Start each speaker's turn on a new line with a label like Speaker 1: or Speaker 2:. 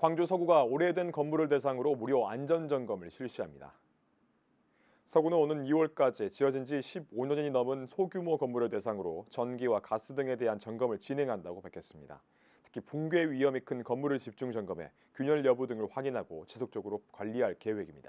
Speaker 1: 광주 서구가 오래된 건물을 대상으로 무료 안전점검을 실시합니다. 서구는 오는 2월까지 지어진 지 15년이 넘은 소규모 건물을 대상으로 전기와 가스 등에 대한 점검을 진행한다고 밝혔습니다. 특히 붕괴 위험이 큰 건물을 집중 점검해 균열 여부 등을 확인하고 지속적으로 관리할 계획입니다.